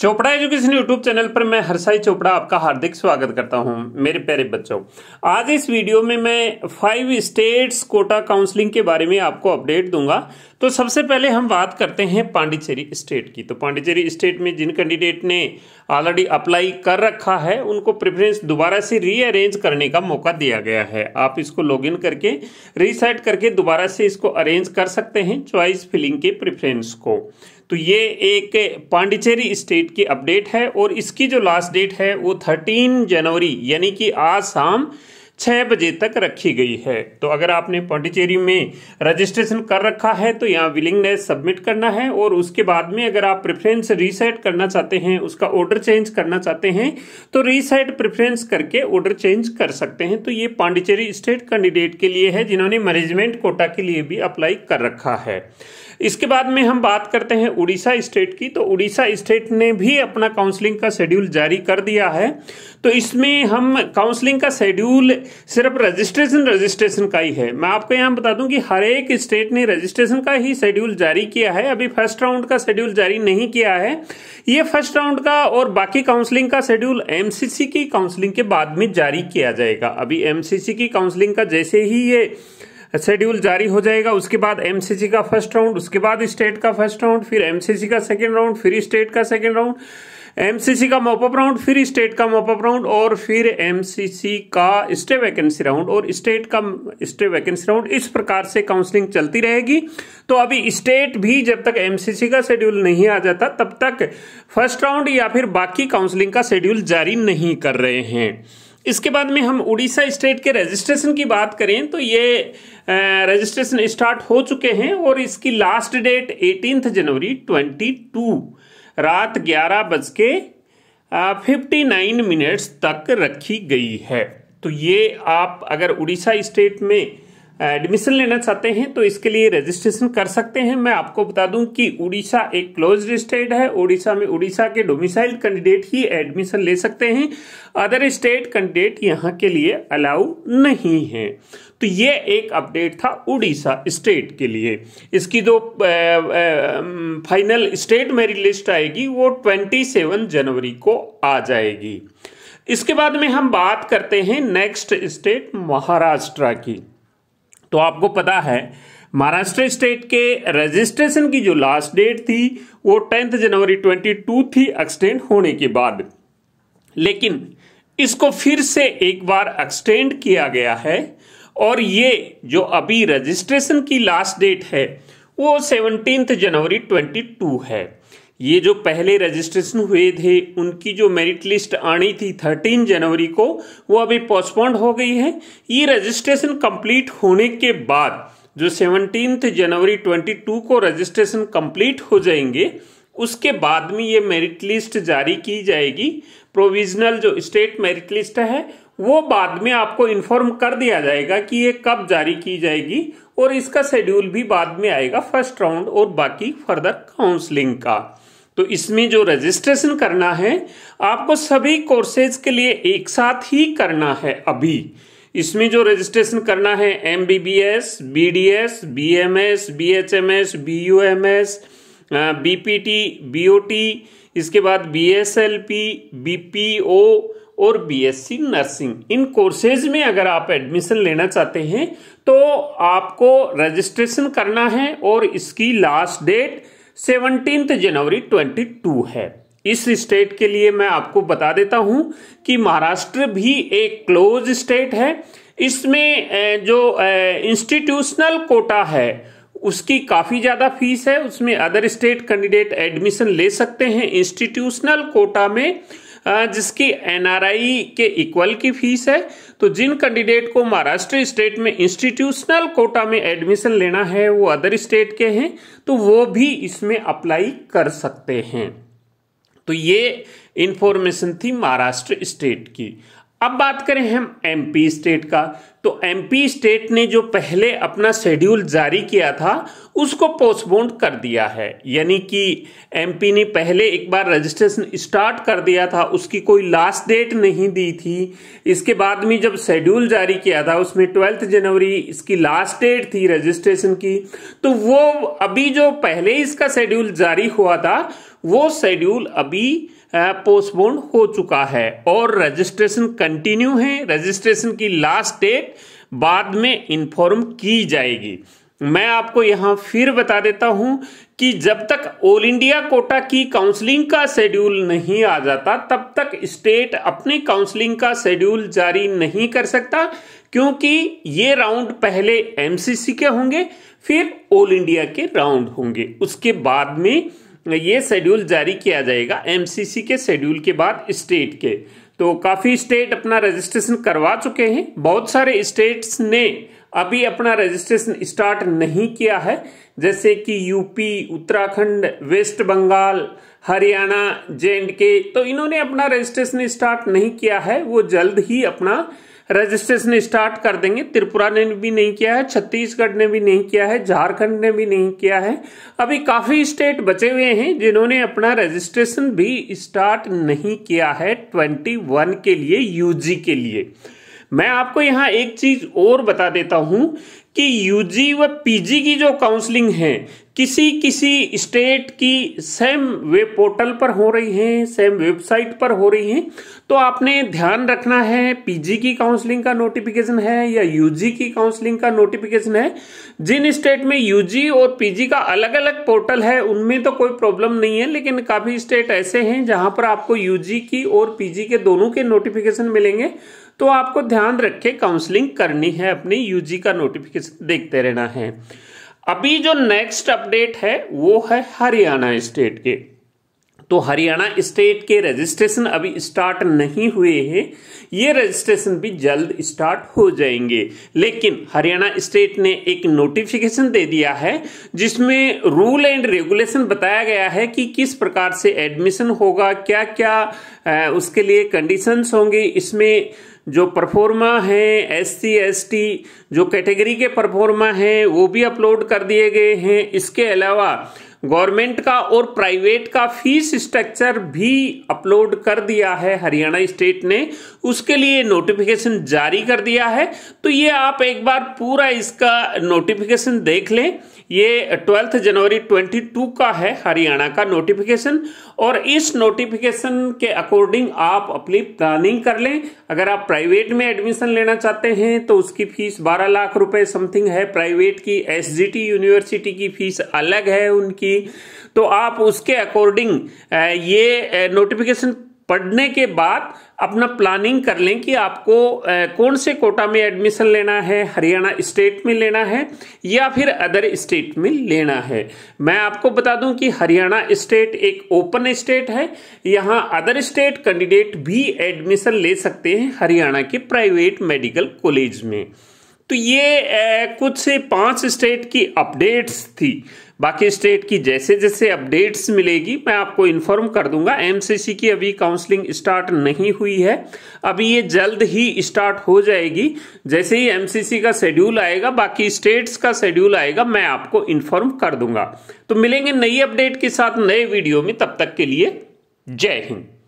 Chopra education YouTube channel पर मैं हरसाई चोपड़ा आपका हार्दिक स्वागत करता हूं मेरे प्यारे बच्चों आज इस वीडियो में मैं फाइव स्टेट्स कोटा काउंसलिंग के बारे में आपको अपडेट दूंगा तो सबसे पहले हम बात करते हैं पांडिचेरी स्टेट की तो पांडिचेरी स्टेट में जिन कैंडिडेट ने ऑलरेडी अप्लाई कर रखा है उनको प्रेफरेंस दोबारा से रीअरेंज करने का मौका दिया गया है आप इसको लॉगिन करके रीसेट करके दोबारा से इसको अरेंज कर सकते हैं च्वाइस फिलिंग के प्रेफरेंस को तो ये एक पांडिचेरी स्टेट की अपडेट है और इसकी जो लास्ट डेट है वो थर्टीन जनवरी यानी कि आज शाम छः बजे तक रखी गई है तो अगर आपने पांडिचेरी में रजिस्ट्रेशन कर रखा है तो यहाँ विलिंगनेस सबमिट करना है और उसके बाद में अगर आप प्रेफरेंस रीसेट करना चाहते हैं उसका ऑर्डर चेंज करना चाहते हैं तो रीसेट प्रेफरेंस करके ऑर्डर चेंज कर सकते हैं तो ये पांडिचेरी स्टेट कैंडिडेट के लिए है जिन्होंने मैनेजमेंट कोटा के लिए भी अप्लाई कर रखा है इसके बाद में हम बात करते हैं उड़ीसा स्टेट की तो उड़ीसा स्टेट ने भी अपना काउंसलिंग का शेड्यूल जारी कर दिया है तो इसमें हम काउंसलिंग का शेड्यूल सिर्फ रजिस्ट्रेशन रजिस्ट्रेशन का ही है मैं आपको यहाँ बता दूं कि हर एक स्टेट ने रजिस्ट्रेशन का ही शेड्यूल जारी किया है अभी फर्स्ट राउंड का शेड्यूल जारी नहीं किया है ये फर्स्ट राउंड का और बाकी काउंसलिंग का शेड्यूल एमसीसी की काउंसलिंग के बाद में जारी किया जाएगा अभी एमसीसी की काउंसलिंग का जैसे ही ये शेड्यूल जारी हो जाएगा उसके बाद एमसीसी का फर्स्ट राउंड उसके बाद स्टेट का फर्स्ट राउंड फिर एमसीसी का सेकेंड राउंड फिर स्टेट का सेकेंड राउंड एमसीसी का मॉपअप राउंड फिर स्टेट का मॉपअप राउंड और फिर एमसीसी का स्टे वैकेंसी राउंड और स्टेट का स्टे वैकेंसी राउंड इस प्रकार से काउंसलिंग चलती रहेगी तो अभी स्टेट भी जब तक एमसीसी का शेड्यूल नहीं आ जाता तब तक फर्स्ट राउंड या फिर बाकी काउंसलिंग का शेड्यूल जारी नहीं कर रहे हैं इसके बाद में हम उड़ीसा स्टेट के रजिस्ट्रेशन की बात करें तो ये रजिस्ट्रेशन स्टार्ट हो चुके हैं और इसकी लास्ट डेट एटीनथ जनवरी ट्वेंटी टू रात ग्यारह बज के फिफ्टी नाइन मिनट्स तक रखी गई है तो ये आप अगर उड़ीसा स्टेट में एडमिशन लेना चाहते हैं तो इसके लिए रजिस्ट्रेशन कर सकते हैं मैं आपको बता दूं कि उड़ीसा एक क्लोज स्टेट है उड़ीसा में उड़ीसा के डोमिसाइल कैंडिडेट ही एडमिशन ले सकते हैं अदर स्टेट कैंडिडेट यहाँ के लिए अलाउ नहीं है तो ये एक अपडेट था उड़ीसा स्टेट के लिए इसकी जो फाइनल स्टेट मेरी लिस्ट आएगी वो ट्वेंटी सेवन जनवरी को आ जाएगी इसके बाद में हम बात करते हैं नेक्स्ट स्टेट महाराष्ट्र की तो आपको पता है महाराष्ट्र स्टेट के रजिस्ट्रेशन की जो लास्ट डेट थी वो टेंथ जनवरी 22 थी एक्सटेंड होने के बाद लेकिन इसको फिर से एक बार एक्सटेंड किया गया है और ये जो अभी रजिस्ट्रेशन की लास्ट डेट है वो सेवनटीन्थ जनवरी 22 है ये जो पहले रजिस्ट्रेशन हुए थे उनकी जो मेरिट लिस्ट आनी थी 13 जनवरी को वो अभी पोस्टपोन्ड हो गई है ये रजिस्ट्रेशन कंप्लीट होने के बाद जो सेवनटीन जनवरी 22 को रजिस्ट्रेशन कंप्लीट हो जाएंगे उसके बाद में ये मेरिट लिस्ट जारी की जाएगी प्रोविजनल जो स्टेट मेरिट लिस्ट है वो बाद में आपको इन्फॉर्म कर दिया जाएगा कि ये कब जारी की जाएगी और इसका शेड्यूल भी बाद में आएगा फर्स्ट राउंड और बाकी फर्दर काउंसलिंग का तो इसमें जो रजिस्ट्रेशन करना है आपको सभी कोर्सेज के लिए एक साथ ही करना है अभी इसमें जो रजिस्ट्रेशन करना है M B B S B D S B M S B H M S B U M S B P T B O T इसके बाद B S L P B P O और BSc nursing इन courses में अगर आप admission लेना चाहते हैं तो आपको रजिस्ट्रेशन करना है और इसकी लास्ट डेट सेवनटीन जनवरी 22 है इस स्टेट के लिए मैं आपको बता देता हूं कि महाराष्ट्र भी एक क्लोज स्टेट है इसमें जो इंस्टीट्यूशनल कोटा है उसकी काफ़ी ज़्यादा फीस है उसमें अदर स्टेट कैंडिडेट एडमिशन ले सकते हैं इंस्टीट्यूशनल कोटा में हाँ, जिसकी एनआरआई के इक्वल की फीस है तो जिन कैंडिडेट को महाराष्ट्र स्टेट में इंस्टीट्यूशनल कोटा में एडमिशन लेना है वो अदर स्टेट के हैं तो वो भी इसमें अप्लाई कर सकते हैं तो ये इन्फॉर्मेशन थी महाराष्ट्र स्टेट की अब बात करें हम एमपी स्टेट का तो एमपी स्टेट ने जो पहले अपना शेड्यूल जारी किया था उसको पोस्टपोन कर दिया है यानी कि एमपी ने पहले एक बार रजिस्ट्रेशन स्टार्ट कर दिया था उसकी कोई लास्ट डेट नहीं दी थी इसके बाद में जब शेड्यूल जारी किया था उसमें ट्वेल्थ जनवरी इसकी लास्ट डेट थी रजिस्ट्रेशन की तो वो अभी जो पहले इसका शेड्यूल जारी हुआ था वो शेड्यूल अभी पोस्टपोन हो चुका है और रजिस्ट्रेशन कंटिन्यू है रजिस्ट्रेशन की लास्ट डेट बाद में इन्फॉर्म की जाएगी मैं आपको यहां फिर बता देता हूं कि जब तक ऑल इंडिया कोटा की काउंसलिंग का शेड्यूल नहीं आ जाता तब तक स्टेट अपने काउंसलिंग का शेड्यूल जारी नहीं कर सकता क्योंकि ये राउंड पहले एमसीसी के होंगे फिर ऑल इंडिया के राउंड होंगे उसके बाद में ये शेड्यूल जारी किया जाएगा एमसीसी के शेड्यूल के बाद स्टेट के तो काफ़ी स्टेट अपना रजिस्ट्रेशन करवा चुके हैं बहुत सारे स्टेट्स ने अभी अपना रजिस्ट्रेशन स्टार्ट नहीं किया है जैसे कि UP Uttarakhand West Bengal Haryana J K तो इन्होंने अपना रजिस्ट्रेशन स्टार्ट नहीं किया है वो जल्द ही अपना रजिस्ट्रेशन स्टार्ट कर देंगे त्रिपुरा ने भी नहीं किया है छत्तीसगढ़ ने भी नहीं किया है झारखंड ने भी नहीं किया है अभी काफ़ी स्टेट बचे हुए हैं जिन्होंने अपना रजिस्ट्रेशन भी स्टार्ट नहीं किया है ट्वेंटी वन के लिए यूजी के लिए मैं आपको यहाँ एक चीज़ और बता देता हूँ कि यूजी व पीजी की जो काउंसलिंग है किसी किसी स्टेट की सेम वेब पोर्टल पर हो रही है सेम वेबसाइट पर हो रही है तो आपने ध्यान रखना है पीजी की काउंसलिंग का नोटिफिकेशन है या यूजी की काउंसलिंग का नोटिफिकेशन है जिन स्टेट में यूजी और पीजी का अलग अलग पोर्टल है उनमें तो कोई प्रॉब्लम नहीं है लेकिन काफ़ी स्टेट ऐसे हैं जहां पर आपको यूजी की और पीजी के दोनों के नोटिफिकेशन मिलेंगे तो आपको ध्यान रख के काउंसलिंग करनी है अपनी यूजी का नोटिफिकेशन देखते रहना है अभी जो नेक्स्ट अपडेट है वो है हरियाणा स्टेट के तो हरियाणा स्टेट के रजिस्ट्रेशन अभी स्टार्ट नहीं हुए हैं ये रजिस्ट्रेशन भी जल्द स्टार्ट हो जाएंगे लेकिन हरियाणा स्टेट ने एक नोटिफिकेशन दे दिया है जिसमें रूल एंड रेगुलेशन बताया गया है कि किस प्रकार से एडमिशन होगा क्या क्या उसके लिए कंडीशंस होंगे इसमें जो परफॉर्मा हैं एस सी एस टी जो कैटेगरी के परफॉर्मा हैं वो भी अपलोड कर दिए गए हैं इसके अलावा गवर्नमेंट का और प्राइवेट का फीस स्ट्रक्चर भी अपलोड कर दिया है हरियाणा स्टेट ने उसके लिए नोटिफिकेशन जारी कर दिया है तो ये आप एक बार पूरा इसका नोटिफिकेशन देख लें ये ट्वेल्थ जनवरी 22 का है हरियाणा का नोटिफिकेशन और इस नोटिफिकेशन के अकॉर्डिंग आप अपनी प्लानिंग कर लें अगर आप प्राइवेट में एडमिशन लेना चाहते हैं तो उसकी फीस 12 लाख रुपए समथिंग है प्राइवेट की एसजीटी यूनिवर्सिटी की फीस अलग है उनकी थी तो आप उसके अकॉर्डिंग ये नोटिफिकेशन पढ़ने के बाद अपना प्लानिंग कर लें कि आपको कौन से कोटा में एडमिशन लेना है हरियाणा स्टेट में लेना है या फिर अदर स्टेट में लेना है मैं आपको बता दूं कि हरियाणा स्टेट एक ओपन स्टेट है यहां अदर स्टेट कैंडिडेट भी एडमिशन ले सकते हैं हरियाणा के प्राइवेट मेडिकल कॉलेज में तो ये कुछ से पांच स्टेट की अपडेट्स थी बाकी स्टेट की जैसे जैसे अपडेट्स मिलेगी मैं आपको इन्फॉर्म कर दूंगा एमसीसी की अभी काउंसलिंग स्टार्ट नहीं हुई है अभी ये जल्द ही स्टार्ट हो जाएगी जैसे ही एमसीसी का शेड्यूल आएगा बाकी स्टेट्स का शेड्यूल आएगा मैं आपको इन्फॉर्म कर दूंगा तो मिलेंगे नई अपडेट के साथ नए वीडियो में तब तक के लिए जय हिंद